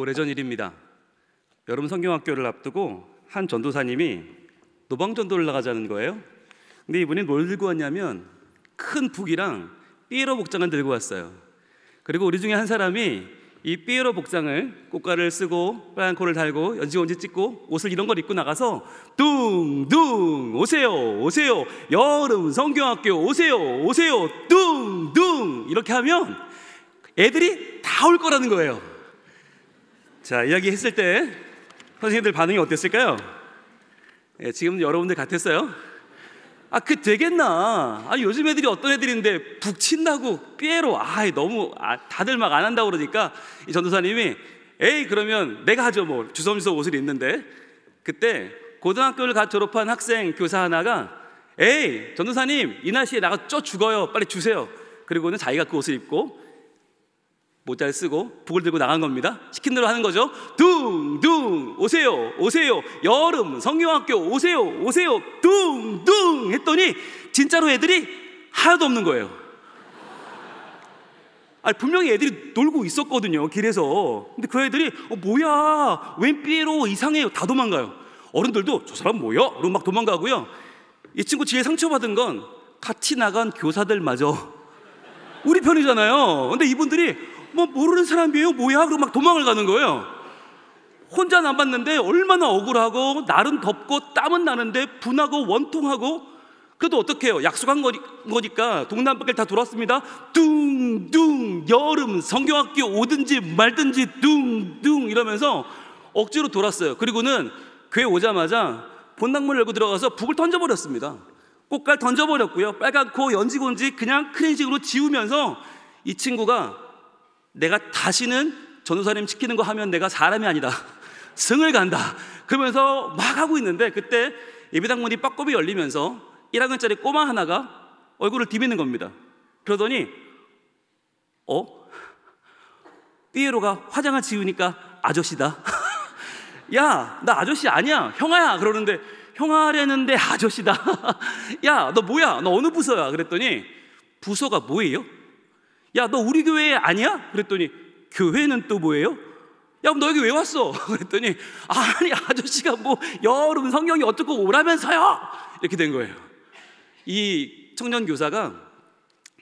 오래전 일입니다. 여름 성경학교를 앞두고 한 전도사님이 노방전도를 나가자는 거예요. 근데 이분이 뭘 들고 왔냐면 큰 북이랑 삐에로 복장을 들고 왔어요. 그리고 우리 중에 한 사람이 이 삐에로 복장을 꽃가를 쓰고 빨간 코를 달고 연지곤지 찍고 옷을 이런 걸 입고 나가서 둥둥 오세요 오세요 여름 성경학교 오세요 오세요 둥둥 이렇게 하면 애들이 다 올 거라는 거예요. 자, 이야기했을 때 선생님들 반응이 어땠을까요? 예, 지금 여러분들 같았어요? 아, 그 되겠나? 아, 요즘 애들이 어떤 애들인데 북친다고 꾀로 아, 너무 아, 다들 막 안 한다고 그러니까 이 전도사님이 에이 그러면 내가 하죠 뭐 주섬주섬 옷을 입는데 그때 고등학교를 갓 졸업한 학생 교사 하나가 에이 전도사님 이 날씨에 나가 쪄 죽어요 빨리 주세요 그리고는 자기가 그 옷을 입고 모자를 쓰고 북을 들고 나간 겁니다. 시킨 대로 하는 거죠. 둥둥 오세요 오세요 여름 성경학교 오세요 오세요 둥둥 했더니 진짜로 애들이 하나도 없는 거예요. 아니 분명히 애들이 놀고 있었거든요 길에서. 근데 그 애들이 어, 뭐야 웬 삐에로 이상해요 다 도망가요. 어른들도 저 사람 뭐야? 그럼 막 도망가고요. 이 친구 제일 상처받은 건 같이 나간 교사들마저 우리 편이잖아요. 근데 이분들이 뭐 모르는 사람이에요? 뭐야? 그리고 막 도망을 가는 거예요. 혼자 남았는데 얼마나 억울하고 날은 덥고 땀은 나는데 분하고 원통하고 그래도 어떻게 해요? 약속한 거니까 동남바을다 돌았습니다. 둥둥 여름 성경학교 오든지 말든지 둥둥 이러면서 억지로 돌았어요. 그리고는 교회 오자마자 본당문 을 열고 들어가서 북을 던져버렸습니다. 꽃갈 던져버렸고요. 빨갛고 연지곤지 그냥 크레이으로 지우면서 이 친구가 내가 다시는 전도사님 시키는 거 하면 내가 사람이 아니다. 승을 간다. 그러면서 막 하고 있는데 그때 예배당 문이 빠꼼이 열리면서 1학년짜리 꼬마 하나가 얼굴을 디비는 겁니다. 그러더니 어? 삐에로가 화장을 지우니까 아저씨다. 야, 나 아저씨 아니야. 형아야. 그러는데 형아래는데 아저씨다. 야, 너 뭐야? 너 어느 부서야? 그랬더니 부서가 뭐예요? 야, 너 우리 교회 아니야? 그랬더니 교회는 또 뭐예요? 야, 너 여기 왜 왔어? 그랬더니 아니, 아저씨가 뭐 여름 성경이 어떻고 오라면서요? 이렇게 된 거예요. 이 청년 교사가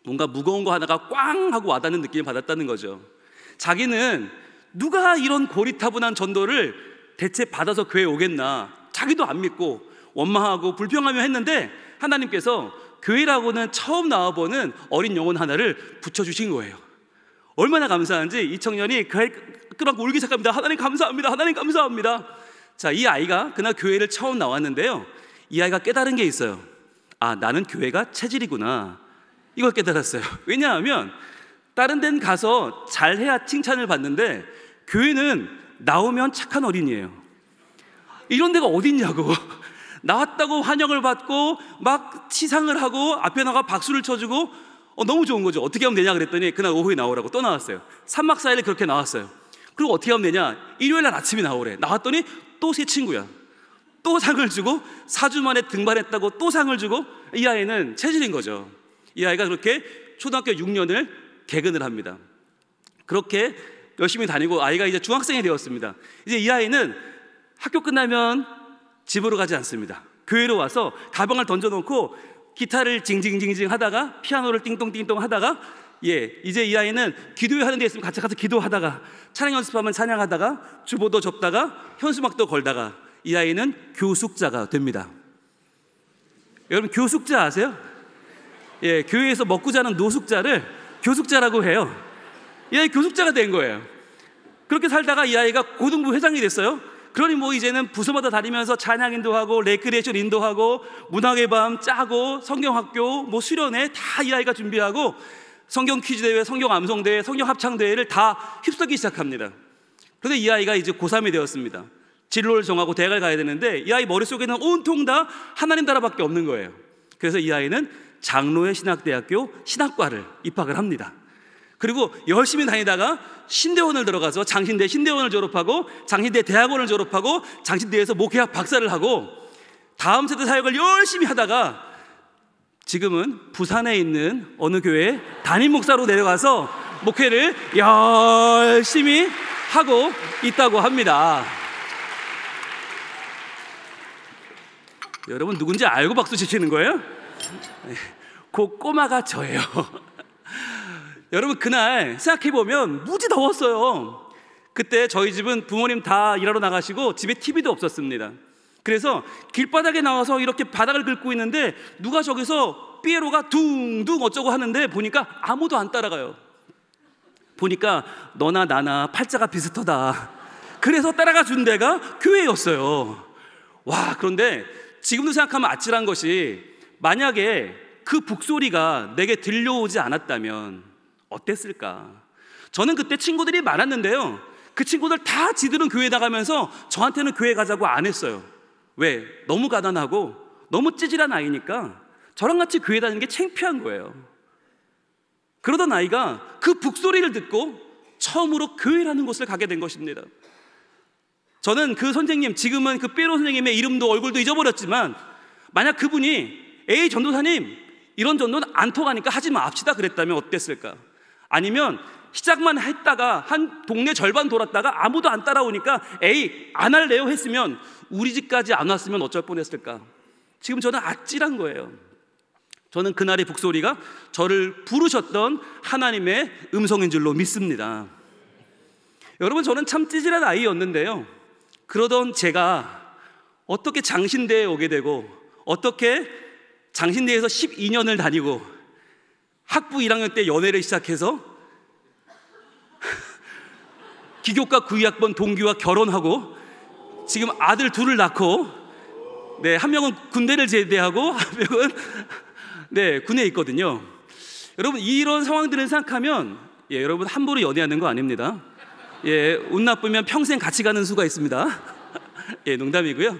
뭔가 무거운 거 하나가 꽝 하고 와닿는 느낌을 받았다는 거죠. 자기는 누가 이런 고리타분한 전도를 대체 받아서 교회 에 오겠나? 자기도 안 믿고 원망하고 불평하며 했는데 하나님께서 교회라고는 처음 나와보는 어린 영혼 하나를 붙여주신 거예요. 얼마나 감사한지 이 청년이 끄라고 울기 시작합니다. 하나님 감사합니다. 하나님 감사합니다. 자, 이 아이가 그날 교회를 처음 나왔는데요. 이 아이가 깨달은 게 있어요. 아, 나는 교회가 체질이구나. 이걸 깨달았어요. 왜냐하면 다른 데는 가서 잘해야 칭찬을 받는데 교회는 나오면 착한 어린이에요. 이런 데가 어딨냐고. 나왔다고 환영을 받고 막치상을 하고 앞에 나가 박수를 쳐주고 어, 너무 좋은 거죠. 어떻게 하면 되냐 그랬더니 그날 오후에 나오라고 또 나왔어요. 3박 4일 그렇게 나왔어요. 그리고 어떻게 하면 되냐? 일요일 날 아침에 나오래. 나왔더니 또 새 친구야. 또 상을 주고 4주 만에 등반했다고 또 상을 주고 이 아이는 체질인 거죠. 이 아이가 그렇게 초등학교 6년을 개근을 합니다. 그렇게 열심히 다니고 아이가 이제 중학생이 되었습니다. 이제 이 아이는 학교 끝나면 집으로 가지 않습니다. 교회로 와서 가방을 던져놓고 기타를 징징징징 하다가 피아노를 띵동띵동 하다가 예, 이제 이 아이는 기도하는 데 있으면 같이 가서 기도하다가 찬양 연습하면 찬양하다가 주보도 접다가 현수막도 걸다가 이 아이는 교숙자가 됩니다. 여러분 교숙자 아세요? 예, 교회에서 먹고 자는 노숙자를 교숙자라고 해요. 이 아이 교숙자가 된 거예요. 그렇게 살다가 이 아이가 고등부 회장이 됐어요. 그러니 뭐 이제는 부서마다 다니면서 찬양 인도하고 레크리에이션 인도하고 문학의 밤 짜고 성경학교 뭐 수련회 다 이 아이가 준비하고 성경 퀴즈 대회, 성경 암송 대회, 성경 합창 대회를 다휩쓸기 시작합니다. 그런데 이 아이가 이제 고3이 되었습니다. 진로를 정하고 대학을 가야 되는데 이 아이 머릿속에는 온통 다 하나님 나라밖에 없는 거예요. 그래서 이 아이는 장로의 신학대학교 신학과를 입학을 합니다. 그리고 열심히 다니다가 신대원을 들어가서 장신대 신대원을 졸업하고 장신대 대학원을 졸업하고 장신대에서 목회학 박사를 하고 다음 세대 사역을 열심히 하다가 지금은 부산에 있는 어느 교회 담임 목사로 내려가서 목회를 열심히 하고 있다고 합니다. 여러분 누군지 알고 박수 치시는 거예요? 그 꼬마가 저예요. 여러분 그날 생각해 보면 무지 더웠어요. 그때 저희 집은 부모님 다 일하러 나가시고 집에 TV도 없었습니다. 그래서 길바닥에 나와서 이렇게 바닥을 긁고 있는데 누가 저기서 삐에로가 둥둥 어쩌고 하는데 보니까 아무도 안 따라가요. 보니까 너나 나나 팔자가 비슷하다. 그래서 따라가 준 데가 교회였어요. 와, 그런데 지금도 생각하면 아찔한 것이 만약에 그 북소리가 내게 들려오지 않았다면 어땠을까? 저는 그때 친구들이 많았는데요. 그 친구들 다 지들은 교회 나가면서 저한테는 교회 가자고 안 했어요. 왜? 너무 가난하고 너무 찌질한 아이니까 저랑 같이 교회 다니는 게 창피한 거예요. 그러던 아이가 그 북소리를 듣고 처음으로 교회라는 곳을 가게 된 것입니다. 저는 그 선생님, 지금은 그 삐로 선생님의 이름도 얼굴도 잊어버렸지만 만약 그분이 A 전도사님, 이런 전도는 안 통하니까 하지 마합시다 그랬다면 어땠을까? 아니면 시작만 했다가 한 동네 절반 돌았다가 아무도 안 따라오니까 에이 안 할래요 했으면 우리 집까지 안 왔으면 어쩔 뻔했을까 지금 저는 아찔한 거예요 저는 그날의 북소리가 저를 부르셨던 하나님의 음성인 줄로 믿습니다 여러분 저는 참 찌질한 아이였는데요 그러던 제가 어떻게 장신대에 오게 되고 어떻게 장신대에서 12년을 다니고 학부 1학년 때 연애를 시작해서 기교과 9학번 동기와 결혼하고 지금 아들 둘을 낳고 네, 한 명은 군대를 제대하고 한 명은 네, 군에 있거든요. 여러분 이런 상황들을 생각하면 예, 여러분 함부로 연애하는 거 아닙니다. 예, 운 나쁘면 평생 같이 가는 수가 있습니다. 예, 농담이고요.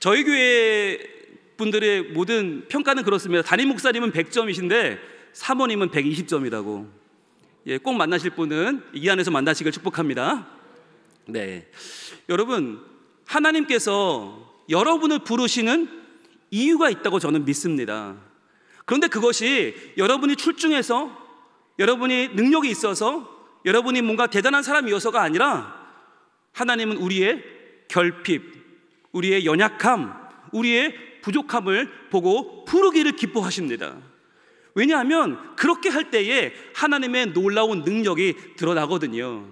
저희 교회 분들의 모든 평가는 그렇습니다. 담임 목사님은 100점이신데 사모님은 120점이라고. 예, 꼭 만나실 분은 이 안에서 만나시길 축복합니다. 네. 여러분, 하나님께서 여러분을 부르시는 이유가 있다고 저는 믿습니다. 그런데 그것이 여러분이 출중해서 여러분이 능력이 있어서 여러분이 뭔가 대단한 사람이어서가 아니라 하나님은 우리의 결핍, 우리의 연약함, 우리의 부족함을 보고 부르기를 기뻐하십니다. 왜냐하면 그렇게 할 때에 하나님의 놀라운 능력이 드러나거든요.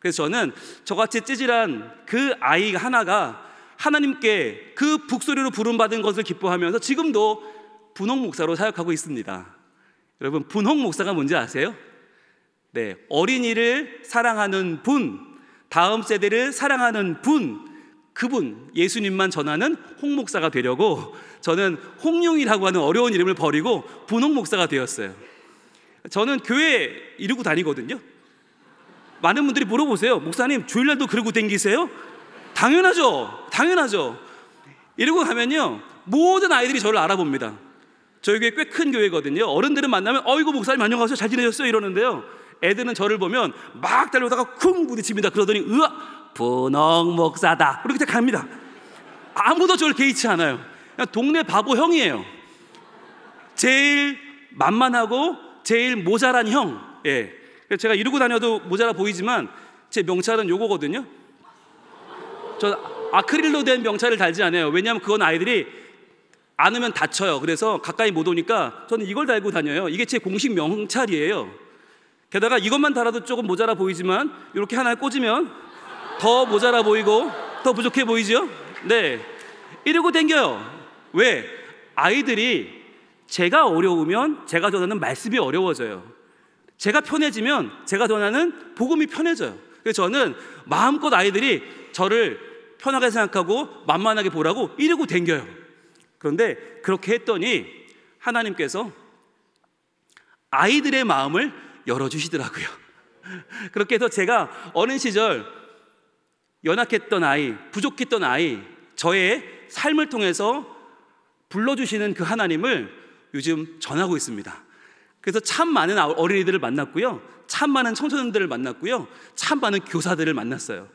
그래서 저는 저같이 찌질한 그 아이 하나가 하나님께 그 북소리로 부름받은 것을 기뻐하면서 지금도 분홍 목사로 사역하고 있습니다. 여러분, 분홍 목사가 뭔지 아세요? 네, 어린이를 사랑하는 분, 다음 세대를 사랑하는 분, 그분 예수님만 전하는 홍 목사가 되려고 저는 홍룡이라고 하는 어려운 이름을 버리고 분홍 목사가 되었어요. 저는 교회 이러고 다니거든요. 많은 분들이 물어보세요. 목사님 주일날도 그러고 댕기세요? 당연하죠. 당연하죠. 이러고 가면요. 모든 아이들이 저를 알아봅니다. 저희 교회 꽤 큰 교회거든요. 어른들은 만나면 어이구 목사님 안녕하세요. 잘 지내셨어요? 이러는데요. 애들은 저를 보면 막 달려다가 오쿵 부딪힙니다. 그러더니 으아 분홍 목사다. 이렇게 갑니다. 아무도 저를 개의치 않아요. 그냥 동네 바보 형이에요. 제일 만만하고 제일 모자란 형. 예. 제가 이러고 다녀도 모자라 보이지만 제 명찰은 요거거든요. 저 아크릴로 된 명찰을 달지 않아요. 왜냐하면 그건 아이들이 안으면 다쳐요. 그래서 가까이 못 오니까 저는 이걸 달고 다녀요. 이게 제 공식 명찰이에요. 게다가 이것만 달아도 조금 모자라 보이지만 이렇게 하나 꽂으면 더 모자라 보이고 더 부족해 보이죠? 네. 이러고 댕겨요. 왜? 아이들이 제가 어려우면 제가 전하는 말씀이 어려워져요. 제가 편해지면 제가 전하는 복음이 편해져요. 그래서 저는 마음껏 아이들이 저를 편하게 생각하고 만만하게 보라고 이러고 댕겨요. 그런데 그렇게 했더니 하나님께서 아이들의 마음을 열어주시더라고요. 그렇게 해서 제가 어린 시절 연약했던 아이, 부족했던 아이, 저의 삶을 통해서 불러주시는 그 하나님을 요즘 전하고 있습니다. 그래서 참 많은 어린이들을 만났고요. 참 많은 청소년들을 만났고요. 참 많은 교사들을 만났어요.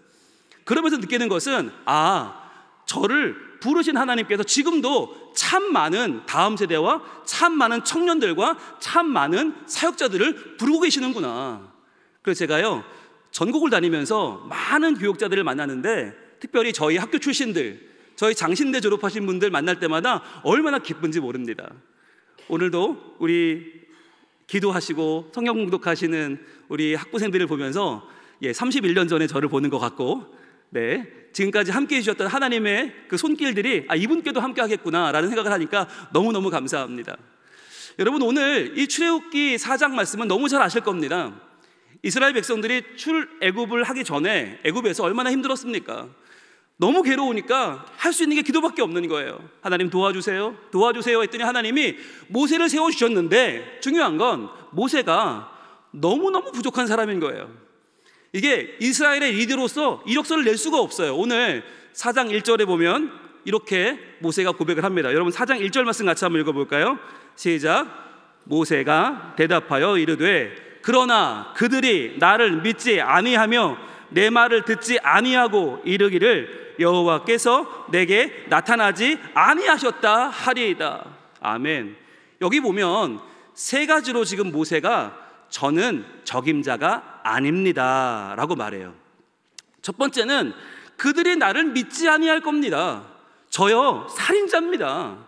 그러면서 느끼는 것은, 아, 저를 부르신 하나님께서 지금도 참 많은 다음 세대와 참 많은 청년들과 참 많은 사역자들을 부르고 계시는구나. 그래서 제가요, 전국을 다니면서 많은 교육자들을 만나는데 특별히 저희 학교 출신들, 저희 장신대 졸업하신 분들 만날 때마다 얼마나 기쁜지 모릅니다. 오늘도 우리 기도하시고 성경 공독하시는 우리 학부생들을 보면서 예, 31년 전에 저를 보는 것 같고 네, 지금까지 함께 해주셨던 하나님의 그 손길들이 아, 이분께도 함께 하겠구나라는 생각을 하니까 너무너무 감사합니다. 여러분 오늘 이 출애굽기 4장 말씀은 너무 잘 아실 겁니다. 이스라엘 백성들이 출애굽을 하기 전에 애굽에서 얼마나 힘들었습니까? 너무 괴로우니까 할 수 있는 게 기도밖에 없는 거예요. 하나님 도와주세요. 도와주세요 했더니 하나님이 모세를 세워 주셨는데 중요한 건 모세가 너무너무 부족한 사람인 거예요. 이게 이스라엘의 리드로서 이력서를 낼 수가 없어요. 오늘 4장 1절에 보면 이렇게 모세가 고백을 합니다. 여러분 4장 1절 말씀 같이 한번 읽어 볼까요? 시작. 모세가 대답하여 이르되 그러나 그들이 나를 믿지 아니하며 내 말을 듣지 아니하고 이르기를 여호와께서 내게 나타나지 아니하셨다 하리이다. 아멘. 여기 보면 세 가지로 지금 모세가 저는 적임자가 아닙니다라고 말해요. 첫 번째는 그들이 나를 믿지 아니할 겁니다. 저요 살인자입니다.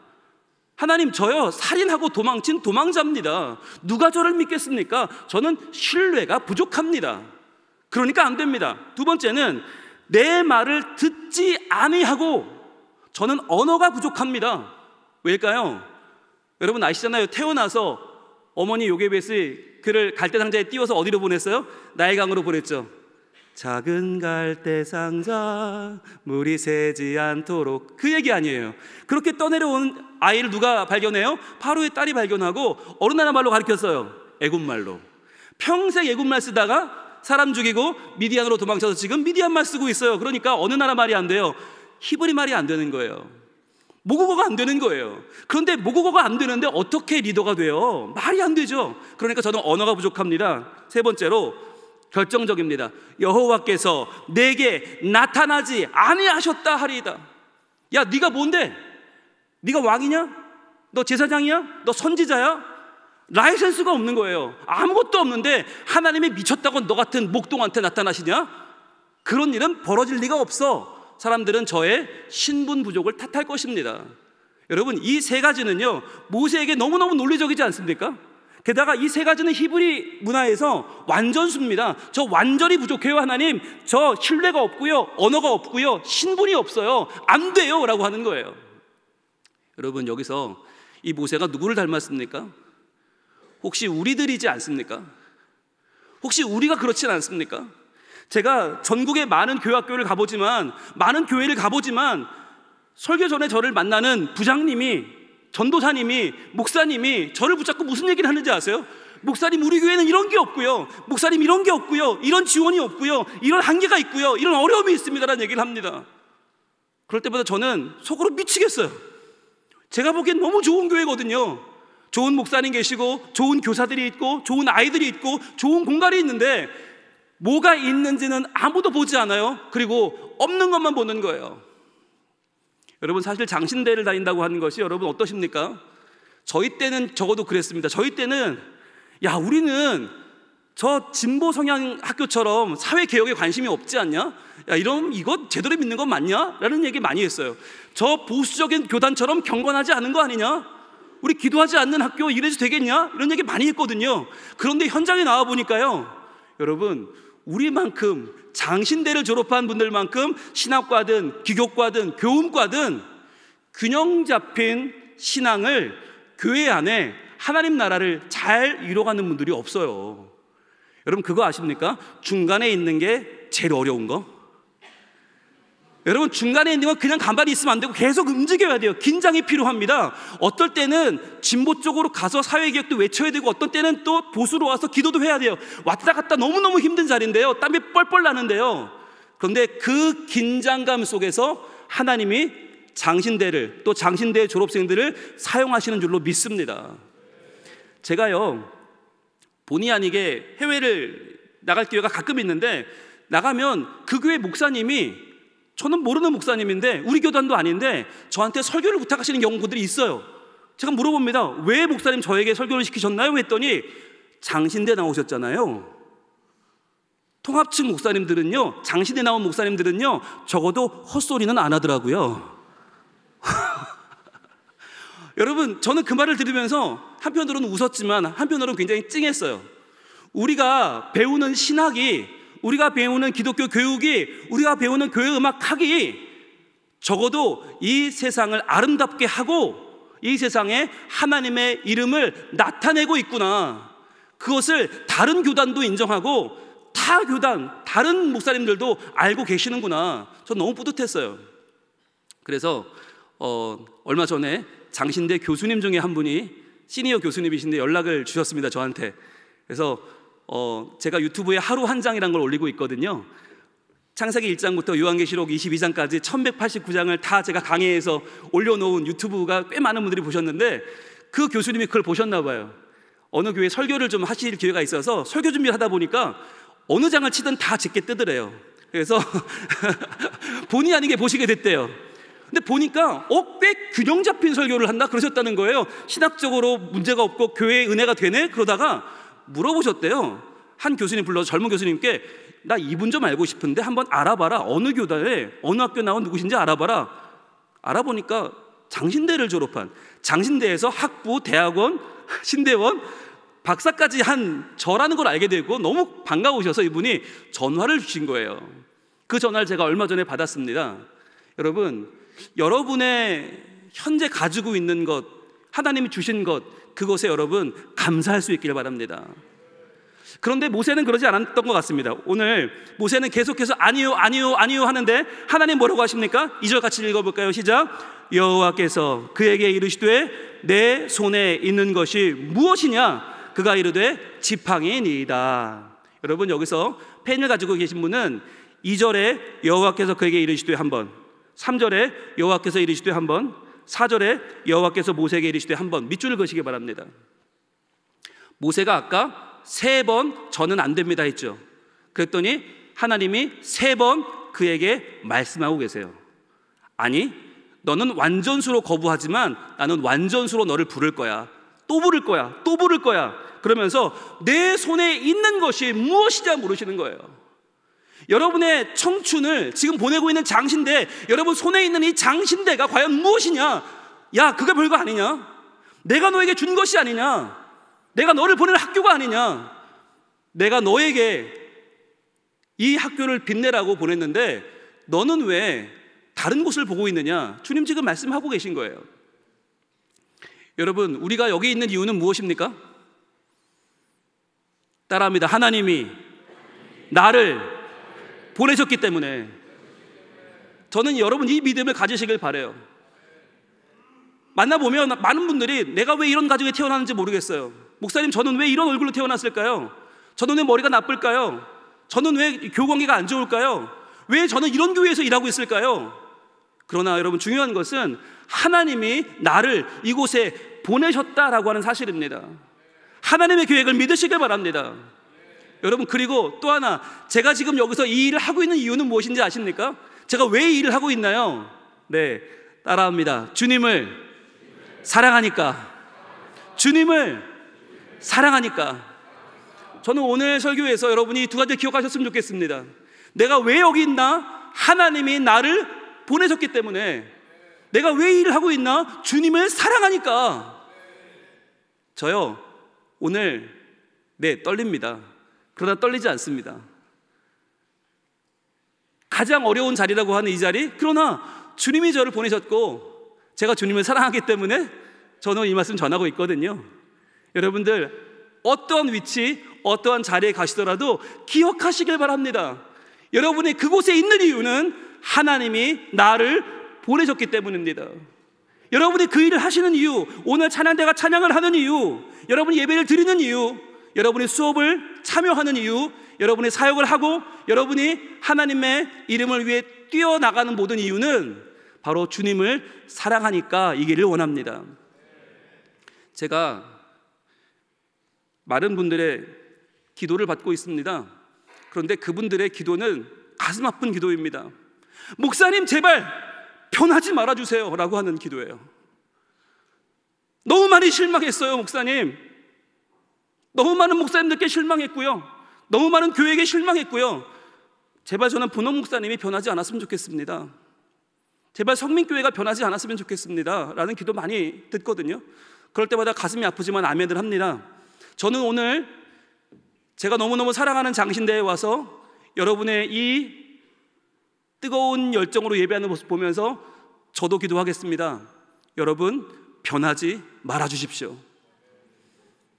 하나님 저요 살인하고 도망친 도망자입니다. 누가 저를 믿겠습니까? 저는 신뢰가 부족합니다. 그러니까 안 됩니다. 두 번째는 내 말을 듣지 아니하고 저는 언어가 부족합니다. 왜일까요? 여러분 아시잖아요. 태어나서 어머니 요괴뱃이 그를 갈대상자에 띄워서 어디로 보냈어요? 나일강으로 보냈죠. 작은 갈대 상자 물이 새지 않도록 그 얘기 아니에요. 그렇게 떠내려온 아이를 누가 발견해요? 바로의 딸이 발견하고 어느 나라 말로 가르쳤어요. 애굽말로. 평생 애굽말 쓰다가 사람 죽이고 미디안으로 도망쳐서 지금 미디안 말 쓰고 있어요. 그러니까 어느 나라 말이 안 돼요? 히브리 말이 안 되는 거예요. 모국어가 안 되는 거예요. 그런데 모국어가 안 되는데 어떻게 리더가 돼요? 말이 안 되죠. 그러니까 저는 언어가 부족합니다. 세 번째로 결정적입니다. 여호와께서 내게 나타나지 아니하셨다 하리이다. 야, 네가 뭔데? 네가 왕이냐? 너 제사장이야? 너 선지자야? 라이센스가 없는 거예요. 아무것도 없는데 하나님이 미쳤다고 너 같은 목동한테 나타나시냐? 그런 일은 벌어질 리가 없어. 사람들은 저의 신분 부족을 탓할 것입니다. 여러분, 이 세 가지는요, 모세에게 너무너무 논리적이지 않습니까? 게다가 이 세 가지는 히브리 문화에서 완전수입니다. 저 완전히 부족해요, 하나님. 저 신뢰가 없고요. 언어가 없고요. 신분이 없어요. 안 돼요. 라고 하는 거예요. 여러분, 여기서 이 모세가 누구를 닮았습니까? 혹시 우리들이지 않습니까? 혹시 우리가 그렇진 않습니까? 제가 전국의 많은 교 학교를 가보지만, 많은 교회를 가보지만, 설교 전에 저를 만나는 부장님이 전도사님이 목사님이 저를 붙잡고 무슨 얘기를 하는지 아세요? 목사님 우리 교회는 이런 게 없고요. 목사님 이런 게 없고요. 이런 지원이 없고요. 이런 한계가 있고요. 이런 어려움이 있습니다라는 얘기를 합니다. 그럴 때마다 저는 속으로 미치겠어요. 제가 보기엔 너무 좋은 교회거든요. 좋은 목사님 계시고 좋은 교사들이 있고 좋은 아이들이 있고 좋은 공간이 있는데 뭐가 있는지는 아무도 보지 않아요. 그리고 없는 것만 보는 거예요. 여러분 사실 장신대를 다닌다고 하는 것이 여러분 어떠십니까? 저희 때는 적어도 그랬습니다. 저희 때는 야 우리는 저 진보 성향 학교처럼 사회 개혁에 관심이 없지 않냐? 야 이런 이거 제대로 믿는 건 맞냐?라는 얘기 많이 했어요. 저 보수적인 교단처럼 경건하지 않은 거 아니냐? 우리 기도하지 않는 학교 이래도 되겠냐? 이런 얘기 많이 했거든요. 그런데 현장에 나와 보니까요, 여러분 우리만큼 장신대를 졸업한 분들만큼 신학과든 기교과든 교훈과든 균형 잡힌 신앙을 교회 안에 하나님 나라를 잘 이뤄가는 분들이 없어요. 여러분 그거 아십니까? 중간에 있는 게 제일 어려운 거. 여러분 중간에 있는 건 그냥 가만히 있으면 안 되고 계속 움직여야 돼요. 긴장이 필요합니다. 어떨 때는 진보 쪽으로 가서 사회개혁도 외쳐야 되고 어떤 때는 또 보수로 와서 기도도 해야 돼요. 왔다 갔다 너무너무 힘든 자리인데요. 땀이 뻘뻘 나는데요. 그런데 그 긴장감 속에서 하나님이 장신대를 또 장신대 졸업생들을 사용하시는 줄로 믿습니다. 제가요. 본의 아니게 해외를 나갈 기회가 가끔 있는데 나가면 그 교회 목사님이 저는 모르는 목사님인데 우리 교단도 아닌데 저한테 설교를 부탁하시는 경우들이 있어요. 제가 물어봅니다. 왜 목사님 저에게 설교를 시키셨나요? 했더니 장신대 나오셨잖아요. 통합층 목사님들은요, 장신대 나온 목사님들은요, 적어도 헛소리는 안 하더라고요. 여러분, 저는 그 말을 들으면서 한편으로는 웃었지만 한편으로는 굉장히 찡했어요. 우리가 배우는 신학이 우리가 배우는 기독교 교육이 우리가 배우는 교회 음악학이 적어도 이 세상을 아름답게 하고 이 세상에 하나님의 이름을 나타내고 있구나. 그것을 다른 교단도 인정하고 타 교단, 다른 목사님들도 알고 계시는구나. 전 너무 뿌듯했어요. 그래서 어, 얼마 전에 장신대 교수님 중에 한 분이 시니어 교수님이신데 연락을 주셨습니다. 저한테. 그래서 어, 제가 유튜브에 하루 한 장이라는 걸 올리고 있거든요. 창세기 1장부터 요한계시록 22장까지 1189장을 다 제가 강의해서 올려놓은 유튜브가 꽤 많은 분들이 보셨는데 그 교수님이 그걸 보셨나 봐요. 어느 교회 설교를 좀 하실 기회가 있어서 설교 준비를 하다 보니까 어느 장을 치든 다 제게 뜨더래요. 그래서 본의 아니게 보시게 됐대요. 근데 보니까 어꽤 균형 잡힌 설교를 한다 그러셨다는 거예요. 신학적으로 문제가 없고 교회의 은혜가 되네 그러다가 물어보셨대요. 한 교수님 불러서 젊은 교수님께 나 이분 좀 알고 싶은데 한번 알아봐라. 어느 교단에 어느 학교 나온 누구신지 알아봐라. 알아보니까 장신대를 졸업한 장신대에서 학부, 대학원, 신대원 박사까지 한 저라는 걸 알게 되고 너무 반가우셔서 이분이 전화를 주신 거예요. 그 전화를 제가 얼마 전에 받았습니다. 여러분, 여러분의 현재 가지고 있는 것, 하나님이 주신 것, 그것에 여러분 감사할 수 있기를 바랍니다. 그런데 모세는 그러지 않았던 것 같습니다. 오늘 모세는 계속해서 아니요, 아니요, 아니요 하는데 하나님 뭐라고 하십니까? 이절 같이 읽어볼까요? 시작. 여호와께서 그에게 이르시되 내 손에 있는 것이 무엇이냐? 그가 이르되 지팡이니이다. 여러분 여기서 펜을 가지고 계신 분은 2절에 여호와께서 그에게 이르시되 한 번, 3절에 여호와께서 이르시되 한 번, 4절에 여호와께서 모세에게 이르시되 한 번 밑줄을 그시기 바랍니다. 모세가 아까 세 번 저는 안 됩니다 했죠. 그랬더니 하나님이 세 번 그에게 말씀하고 계세요. 아니, 너는 완전수로 거부하지만 나는 완전수로 너를 부를 거야. 또 부를 거야. 또 부를 거야. 그러면서 내 손에 있는 것이 무엇이냐 물으시는 거예요. 여러분의 청춘을 지금 보내고 있는 장신대, 여러분 손에 있는 이 장신대가 과연 무엇이냐? 야, 그게 별거 아니냐? 내가 너에게 준 것이 아니냐? 내가 너를 보낸 학교가 아니냐? 내가 너에게 이 학교를 빛내라고 보냈는데 너는 왜 다른 곳을 보고 있느냐? 주님 지금 말씀하고 계신 거예요. 여러분, 우리가 여기 있는 이유는 무엇입니까? 따라합니다. 하나님이 나를 보내셨기 때문에 저는 여러분 이 믿음을 가지시길 바래요. 만나보면 많은 분들이 내가 왜 이런 가족에 태어났는지 모르겠어요. 목사님, 저는 왜 이런 얼굴로 태어났을까요? 저는 왜 머리가 나쁠까요? 저는 왜교 관계가 안 좋을까요? 왜 저는 이런 교회에서 일하고 있을까요? 그러나 여러분 중요한 것은 하나님이 나를 이곳에 보내셨다라고 하는 사실입니다. 하나님의 계획을 믿으시길 바랍니다. 여러분 그리고 또 하나 제가 지금 여기서 이 일을 하고 있는 이유는 무엇인지 아십니까? 제가 왜 이 일을 하고 있나요? 네, 따라합니다. 주님을 사랑하니까. 주님을 사랑하니까. 저는 오늘 설교에서 여러분이 두 가지 기억하셨으면 좋겠습니다. 내가 왜 여기 있나? 하나님이 나를 보내셨기 때문에. 내가 왜 일을 하고 있나? 주님을 사랑하니까. 저요, 오늘, 네, 떨립니다. 그러나 떨리지 않습니다. 가장 어려운 자리라고 하는 이 자리, 그러나 주님이 저를 보내셨고 제가 주님을 사랑하기 때문에 저는 이 말씀 전하고 있거든요. 여러분들, 어떠한 위치, 어떠한 자리에 가시더라도 기억하시길 바랍니다. 여러분이 그곳에 있는 이유는 하나님이 나를 보내셨기 때문입니다. 여러분이 그 일을 하시는 이유, 오늘 찬양대가 찬양을 하는 이유, 여러분이 예배를 드리는 이유, 여러분이 수업을 참여하는 이유, 여러분이 사역을 하고 여러분이 하나님의 이름을 위해 뛰어나가는 모든 이유는 바로 주님을 사랑하니까 이기를 원합니다. 제가 많은 분들의 기도를 받고 있습니다. 그런데 그분들의 기도는 가슴 아픈 기도입니다. 목사님 제발 변하지 말아주세요 라고 하는 기도예요. 너무 많이 실망했어요, 목사님. 너무 많은 목사님들께 실망했고요. 너무 많은 교회에게 실망했고요. 제발 저는 분홍 목사님이 변하지 않았으면 좋겠습니다. 제발 성민교회가 변하지 않았으면 좋겠습니다. 라는 기도 많이 듣거든요. 그럴 때마다 가슴이 아프지만 아멘을 합니다. 저는 오늘 제가 너무너무 사랑하는 장신대에 와서 여러분의 이 뜨거운 열정으로 예배하는 모습 보면서 저도 기도하겠습니다. 여러분, 변하지 말아주십시오.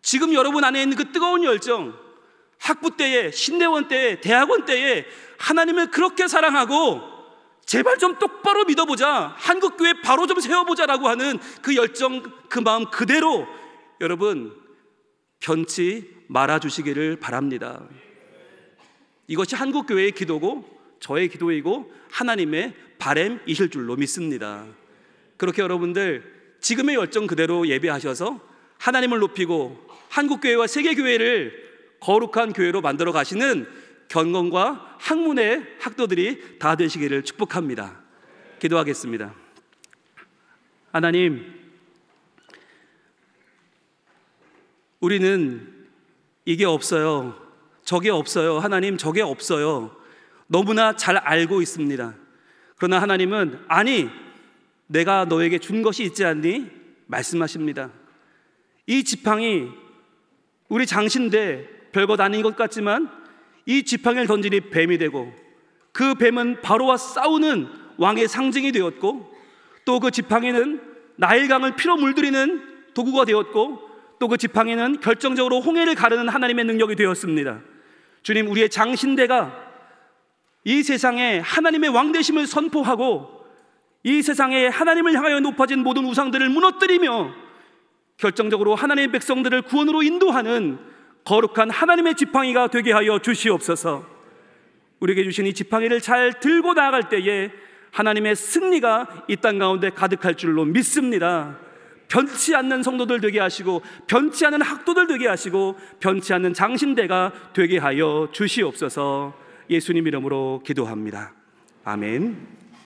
지금 여러분 안에 있는 그 뜨거운 열정, 학부 때에, 신대원 때에, 대학원 때에 하나님을 그렇게 사랑하고 제발 좀 똑바로 믿어보자. 한국교회 바로 좀 세워보자라고 하는 그 열정, 그 마음 그대로 여러분 변치 말아주시기를 바랍니다. 이것이 한국교회의 기도고 저의 기도이고 하나님의 바램이실 줄로 믿습니다. 그렇게 여러분들 지금의 열정 그대로 예배하셔서 하나님을 높이고 한국교회와 세계교회를 거룩한 교회로 만들어 가시는 경건과 학문의 학도들이 다 되시기를 축복합니다. 기도하겠습니다. 하나님, 우리는 이게 없어요. 저게 없어요. 하나님, 저게 없어요. 너무나 잘 알고 있습니다. 그러나 하나님은, 아니, 내가 너에게 준 것이 있지 않니? 말씀하십니다. 이 지팡이, 우리 장신대 별것 아닌 것 같지만 이 지팡이를 던지니 뱀이 되고 그 뱀은 바로와 싸우는 왕의 상징이 되었고 또 그 지팡이는 나일강을 피로 물들이는 도구가 되었고 또 그 지팡이는 결정적으로 홍해를 가르는 하나님의 능력이 되었습니다. 주님 우리의 장신대가 이 세상에 하나님의 왕 되심을 선포하고 이 세상에 하나님을 향하여 높아진 모든 우상들을 무너뜨리며 결정적으로 하나님의 백성들을 구원으로 인도하는 거룩한 하나님의 지팡이가 되게 하여 주시옵소서. 우리에게 주신 이 지팡이를 잘 들고 나아갈 때에 하나님의 승리가 이 땅 가운데 가득할 줄로 믿습니다. 변치 않는 성도들 되게 하시고 변치 않는 학도들 되게 하시고 변치 않는 장신대가 되게 하여 주시옵소서. 예수님 이름으로 기도합니다. 아멘.